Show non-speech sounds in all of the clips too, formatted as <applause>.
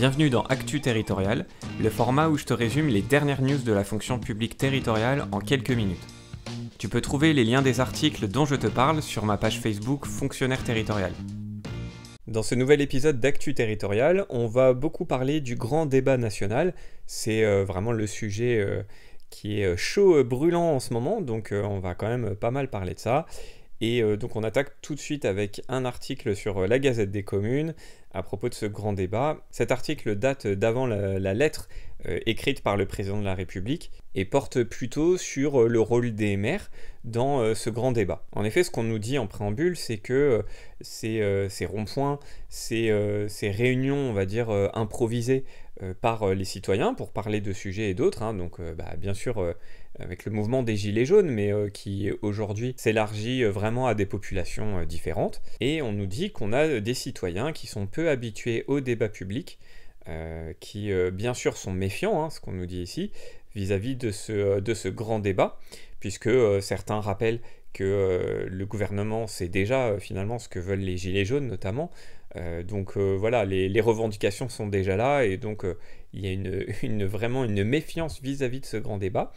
Bienvenue dans Actu Territorial, le format où je te résume les dernières news de la fonction publique territoriale en quelques minutes. Tu peux trouver les liens des articles dont je te parle sur ma page Facebook Fonctionnaire Territorial. Dans ce nouvel épisode d'Actu Territorial, on va beaucoup parler du grand débat national. C'est euh, vraiment le sujet euh, qui est euh, chaud, brûlant en ce moment, donc on va quand même pas mal parler de ça. Et euh, donc on attaque tout de suite avec un article sur euh, la Gazette des communes à propos de ce grand débat. Cet article date d'avant la, lettre euh, écrite par le président de la République et porte plutôt sur le rôle des maires dans ce grand débat. En effet, ce qu'on nous dit en préambule, c'est que ces, ronds-points, ces, réunions, on va dire, improvisées euh, par euh, les citoyens pour parler de sujets et d'autres. Hein. donc, euh, bah, bien sûr, avec le mouvement des Gilets jaunes, mais qui aujourd'hui s'élargit vraiment à des populations différentes. Et on nous dit qu'on a des citoyens qui sont peu habitués au débat public, qui bien sûr sont méfiants, hein, ce qu'on nous dit ici, vis-à-vis de, ce, de ce grand débat, puisque certains rappellent que euh, le gouvernement sait déjà euh, finalement ce que veulent les Gilets jaunes notamment. Euh, donc voilà, les, revendications sont déjà là et donc il y a <laughs> vraiment une méfiance vis-à-vis de ce grand débat.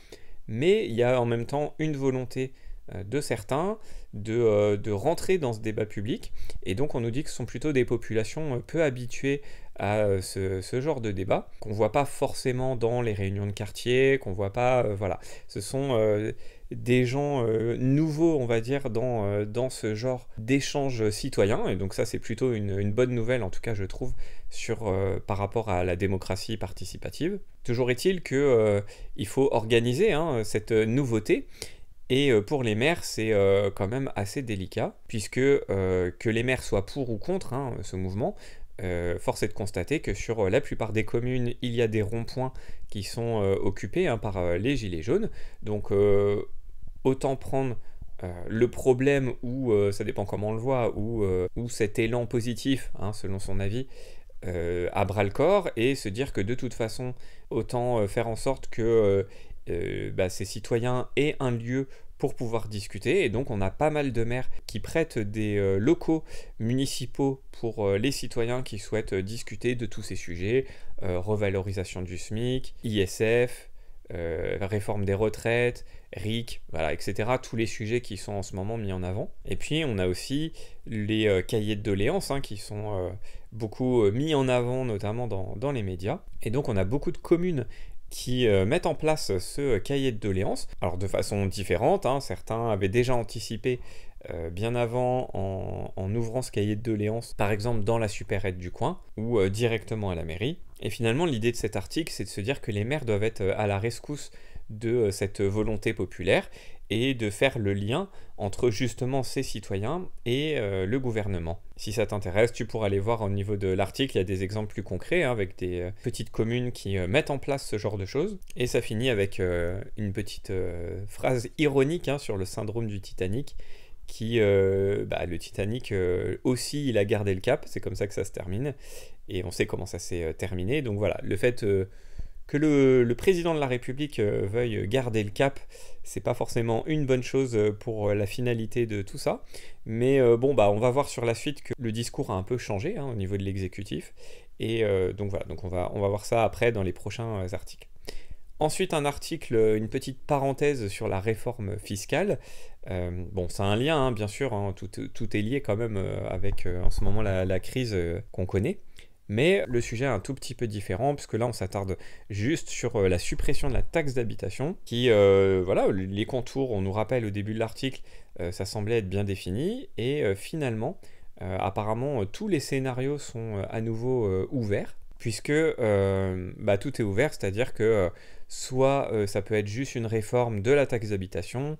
Mais il y a en même temps une volonté de certains de, rentrer dans ce débat public. Et donc on nous dit que ce sont plutôt des populations peu habituées à euh, ce, genre de débat qu'on voit pas forcément dans les réunions de quartier, qu'on voit pas, euh, voilà. Ce sont euh, des gens nouveaux, on va dire, dans, dans ce genre d'échange citoyen, et donc ça c'est plutôt une, bonne nouvelle, en tout cas je trouve, sur, par rapport à la démocratie participative. Toujours est-il qu'il il faut organiser hein, cette nouveauté, et pour les maires, c'est quand même assez délicat, puisque que les maires soient pour ou contre hein, ce mouvement, euh, force est de constater que sur euh, la plupart des communes, il y a des ronds-points qui sont euh, occupés hein, par les gilets jaunes. Donc autant prendre le problème ou, ça dépend comment on le voit, ou, cet élan positif, hein, selon son avis, à bras le corps et se dire que de toute façon, autant faire en sorte que bah, ces citoyens aient un lieu pour pouvoir discuter. Et donc on a pas mal de maires qui prêtent des euh, locaux municipaux pour euh, les citoyens qui souhaitent euh, discuter de tous ces sujets, revalorisation du SMIC, ISF, euh, réforme des retraites, RIC, voilà, etc. Tous les sujets qui sont en ce moment mis en avant. Et puis on a aussi les cahiers de doléances hein, qui sont beaucoup mis en avant, notamment dans, dans, les médias. Et donc on a beaucoup de communes qui euh, mettent en place ce cahier de doléances, alors de façon différente, hein, certains avaient déjà anticipé euh, bien avant en, ouvrant ce cahier de doléances, par exemple dans la supérette du coin ou euh, directement à la mairie. Et finalement, l'idée de cet article, c'est de se dire que les maires doivent être à la rescousse de euh, cette volonté populaire et de faire le lien entre justement ces citoyens et euh, le gouvernement. Si ça t'intéresse, tu pourras aller voir au niveau de l'article, il y a des exemples plus concrets hein, avec des euh, petites communes qui mettent en place ce genre de choses. Et ça finit avec une petite phrase ironique hein, sur le syndrome du Titanic, qui, bah, le Titanic aussi, il a gardé le cap, c'est comme ça que ça se termine, et on sait comment ça s'est terminé. Donc voilà, le fait que le, président de la République euh, veuille garder le cap, c'est pas forcément une bonne chose euh, pour euh, la finalité de tout ça. Mais bon, bah, on va voir sur la suite que le discours a un peu changé hein, au niveau de l'exécutif. Et donc voilà, donc on va, on va voir ça après dans les prochains articles. Ensuite, un article, une petite parenthèse sur la réforme fiscale. bon, c'est un lien, hein, bien sûr, hein, tout, est lié quand même avec en ce moment la crise qu'on connaît. Mais le sujet est un tout petit peu différent, puisque là, on s'attarde juste sur euh, la suppression de la taxe d'habitation, qui, euh, voilà, les contours, on nous rappelle au début de l'article, euh, ça semblait être bien défini, et finalement, apparemment, tous les scénarios sont à nouveau ouverts, puisque bah, tout est ouvert, c'est-à-dire que soit ça peut être juste une réforme de la taxe d'habitation,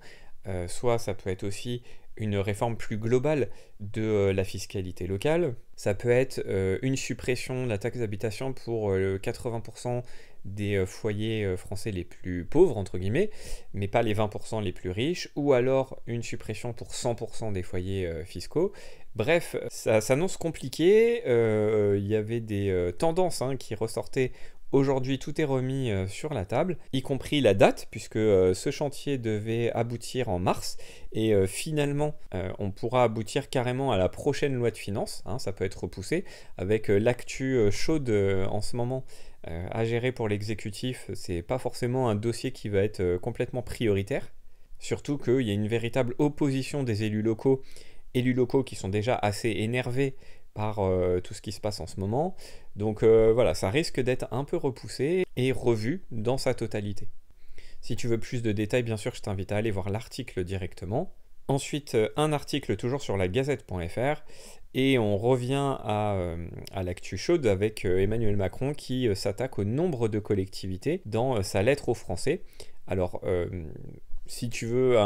soit ça peut être aussi une réforme plus globale de euh, la fiscalité locale. Ça peut être euh, une suppression de la taxe d'habitation pour 80% euh, des foyers français les plus pauvres, entre guillemets, mais pas les 20% les plus riches, ou alors une suppression pour 100% des foyers fiscaux. Bref, ça s'annonce compliqué. Il y avait des tendances hein, qui ressortaient Aujourd'hui, tout est remis euh, sur la table, y compris la date, puisque euh, ce chantier devait aboutir en mars. Et euh, finalement, on pourra aboutir carrément à la prochaine loi de finances. Hein, ça peut être repoussé. Avec l'actu chaude en ce moment à gérer pour l'exécutif, c'est pas forcément un dossier qui va être complètement prioritaire. Surtout qu'il y a une véritable opposition des élus locaux élus locaux qui sont déjà assez énervés par euh, tout ce qui se passe en ce moment. Donc euh, voilà, ça risque d'être un peu repoussé et revu dans sa totalité. Si tu veux plus de détails, bien sûr, je t'invite à aller voir l'article directement. Ensuite, euh, un article toujours sur la gazette.fr et on revient à, l'actu chaude avec Emmanuel Macron qui s'attaque au nombre de collectivités dans sa lettre aux Français. Alors, si tu veux,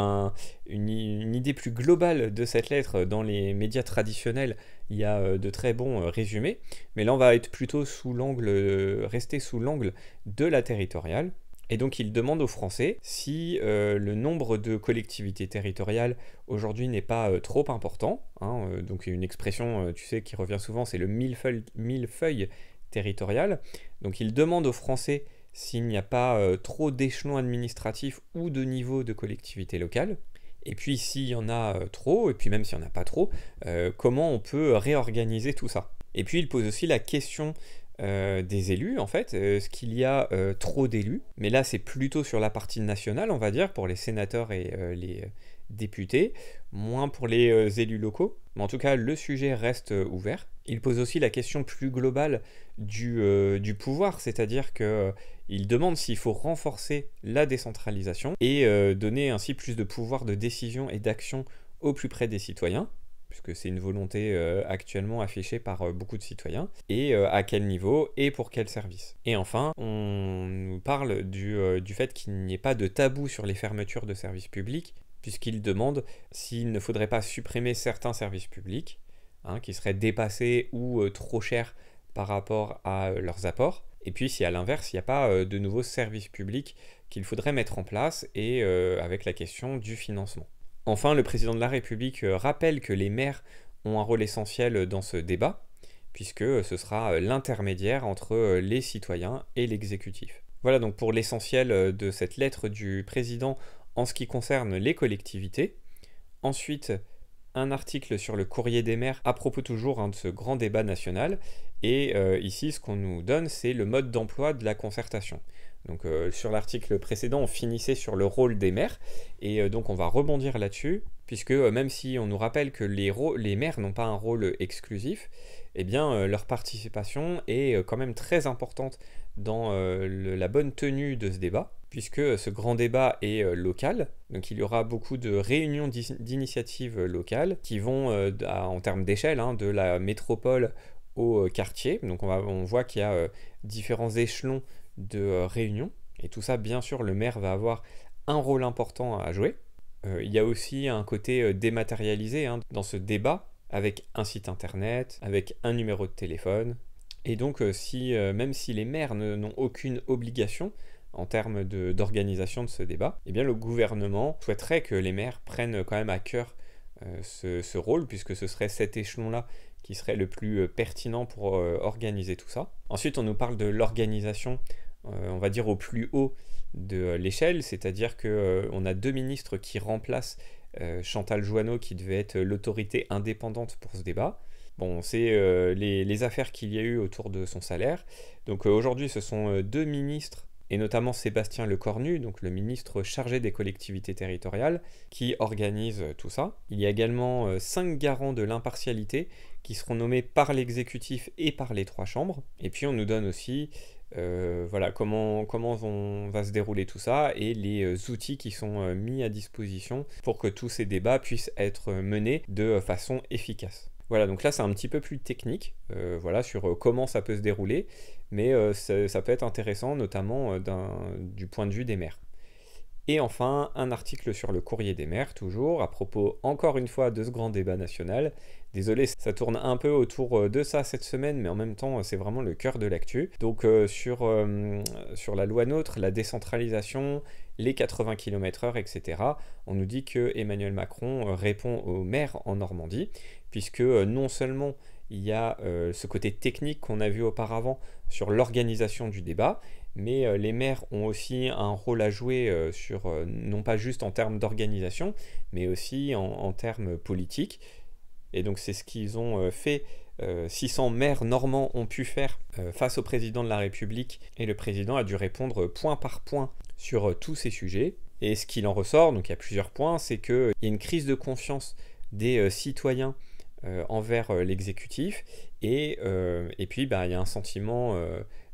une, idée plus globale de cette lettre dans les médias traditionnels, il y a euh, de très bons euh, résumés. Mais là, on va être plutôt sous l'angle, euh, rester sous l'angle de la territoriale. Et donc, il demande aux Français si le nombre de collectivités territoriales aujourd'hui n'est pas trop important. Hein, il y a une expression, tu sais, qui revient souvent, c'est le millefeuille, millefeuille territorial. Donc, il demande aux Français s'il n'y a pas euh, trop d'échelons administratifs ou de niveaux de collectivité locale. Et puis s'il y en a euh, trop, et puis même s'il n'y en a pas trop, euh, comment on peut réorganiser tout ça. Et puis il pose aussi la question euh, des élus, en fait. Euh, ce qu'il y a euh, trop d'élus Mais là, c'est plutôt sur la partie nationale, on va dire, pour les sénateurs et les députés, moins pour les élus locaux. Mais en tout cas, le sujet reste ouvert. Il pose aussi la question plus globale du, pouvoir, c'est-à-dire qu'il demande s'il faut renforcer la décentralisation et donner ainsi plus de pouvoir de décision et d'action au plus près des citoyens puisque c'est une volonté euh, actuellement affichée par euh, beaucoup de citoyens, et euh, à quel niveau et pour quel service. Et enfin, on nous parle du, fait qu'il n'y ait pas de tabou sur les fermetures de services publics, puisqu'il demande s'il ne faudrait pas supprimer certains services publics, hein, qui seraient dépassés ou trop chers par rapport à leurs apports. Et puis si à l'inverse, il n'y a pas de nouveaux services publics qu'il faudrait mettre en place et avec la question du financement. Enfin, le président de la République euh, rappelle que les maires ont un rôle essentiel euh, dans ce débat, puisque euh, ce sera l'intermédiaire entre les citoyens et l'exécutif. Voilà donc pour l'essentiel de cette lettre du président en ce qui concerne les collectivités. Ensuite, un article sur le courrier des maires à propos toujours hein, de ce grand débat national. Et euh, ici, ce qu'on nous donne, c'est le mode d'emploi de la concertation. Donc euh, sur l'article précédent, on finissait sur le rôle des maires, et euh, donc on va rebondir là-dessus, puisque même si on nous rappelle que les, maires n'ont pas un rôle exclusif, eh bien leur participation est quand même très importante dans la bonne tenue de ce débat puisque ce grand débat est euh, local. Donc il y aura beaucoup de réunions d'initiatives locales qui vont, euh, en termes d'échelle, hein, de la métropole au euh, quartier. Donc on, voit qu'il y a différents échelons de réunions. Et tout ça, bien sûr, le maire va avoir un rôle important à jouer. il y a aussi un côté dématérialisé hein, dans ce débat, avec un site internet, avec un numéro de téléphone. Et donc, même si les maires n'ont aucune obligation, en termes d'organisation de, ce débat, eh bien le gouvernement souhaiterait que les maires prennent quand même à cœur euh, ce, rôle, puisque ce serait cet échelon-là qui serait le plus euh, pertinent pour euh, organiser tout ça. Ensuite, on nous parle de l'organisation, on va dire au plus haut de l'échelle, c'est-à-dire que on a deux ministres qui remplacent Chantal Joanneau, qui devait être l'autorité indépendante pour ce débat. Bon, c'est les, affaires qu'il y a eu autour de son salaire. Donc aujourd'hui, ce sont deux ministres et notamment Sébastien Lecornu, donc le ministre chargé des collectivités territoriales, qui organise tout ça. Il y a également euh, cinq garants de l'impartialité qui seront nommés par l'exécutif et par les trois chambres. Et puis on nous donne aussi euh, voilà, comment, comment on va se dérouler tout ça et les euh, outils qui sont mis à disposition pour que tous ces débats puissent être menés de façon efficace. Voilà, donc là c'est un petit peu plus technique, euh, voilà, sur euh, comment ça peut se dérouler, mais euh, ça peut être intéressant notamment du point de vue des maires. Et enfin, un article sur le courrier des maires, toujours, à propos encore une fois de ce grand débat national. Désolé, ça tourne un peu autour de ça cette semaine, mais en même temps, c'est vraiment le cœur de l'actu. Donc sur, la loi NOTRe, la décentralisation, les 80 km/h, etc., on nous dit que Emmanuel Macron répond aux maires en Normandie puisque euh, non seulement il y a euh, ce côté technique qu'on a vu auparavant sur l'organisation du débat, mais euh, les maires ont aussi un rôle à jouer sur, non pas juste en termes d'organisation, mais aussi en, en, termes politiques. Et donc c'est ce qu'ils ont fait. 600 maires normands ont pu faire face au président de la République et le président a dû répondre point par point sur tous ces sujets. Et ce qu'il en ressort, donc il y a plusieurs points, c'est qu'il y a une crise de confiance des citoyens euh, envers euh, l'exécutif, euh, et, puis bah, il y a un sentiment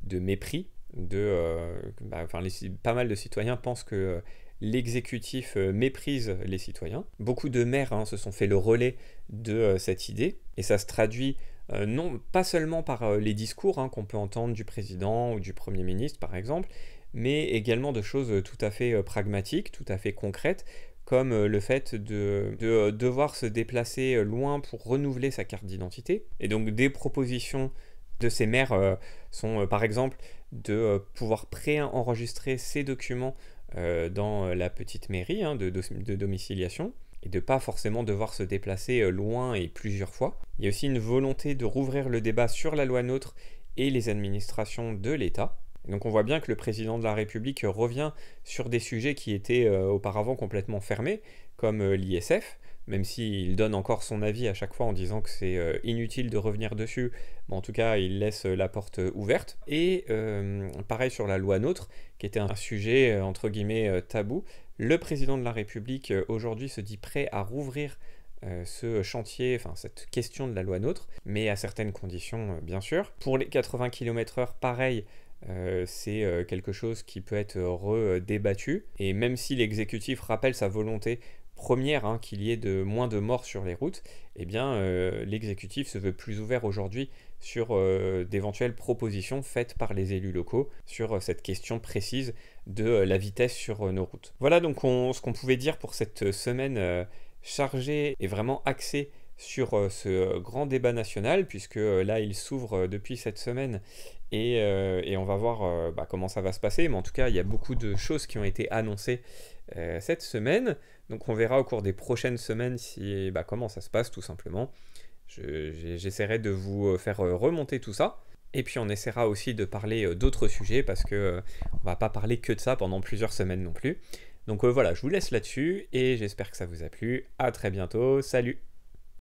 de mépris. De, bah, pas mal de citoyens pensent que l'exécutif méprise les citoyens. Beaucoup de maires hein, se sont fait le relais de cette idée, et ça se traduit non pas seulement par les discours hein, qu'on peut entendre du président ou du Premier ministre par exemple, mais également de choses tout à fait pragmatiques, tout à fait concrètes, comme euh, le fait de, euh, devoir se déplacer euh, loin pour renouveler sa carte d'identité. Et donc des propositions de ces maires sont par exemple de pouvoir pré-enregistrer ces documents dans la petite mairie hein, de, domiciliation et de ne pas forcément devoir se déplacer loin et plusieurs fois. Il y a aussi une volonté de rouvrir le débat sur la loi NOTRe et les administrations de l'État donc on voit bien que le président de la République revient sur des sujets qui étaient euh, auparavant complètement fermés, comme euh, l'ISF, même s'il donne encore son avis à chaque fois en disant que c'est euh, inutile de revenir dessus, mais en tout cas il laisse la porte ouverte. Et pareil sur la loi NOTRe, qui était un sujet entre guillemets tabou, le président de la République aujourd'hui se dit prêt à rouvrir ce chantier, enfin cette question de la loi NOTRe, mais à certaines conditions bien sûr. Pour les 80 km/h, pareil, euh, c'est euh, quelque chose qui peut être redébattu. Et même si l'exécutif rappelle sa volonté première hein, qu'il y ait de moins de morts sur les routes, eh bien euh, l'exécutif se veut plus ouvert aujourd'hui sur d'éventuelles propositions faites par les élus locaux sur cette question précise de la vitesse sur nos routes. Voilà donc ce qu'on pouvait dire pour cette semaine chargée et vraiment axée sur euh, ce euh, grand débat national, puisque euh, là, il s'ouvre depuis cette semaine et, on va voir bah, comment ça va se passer. Mais en tout cas, il y a beaucoup de choses qui ont été annoncées cette semaine. Donc on verra au cours des prochaines semaines si, bah, comment ça se passe tout simplement. J'essaierai de vous faire remonter tout ça. Et puis on essaiera aussi de parler d'autres sujets parce que on va pas parler que de ça pendant plusieurs semaines non plus. Donc voilà, je vous laisse là-dessus et j'espère que ça vous a plu. À très bientôt. Salut.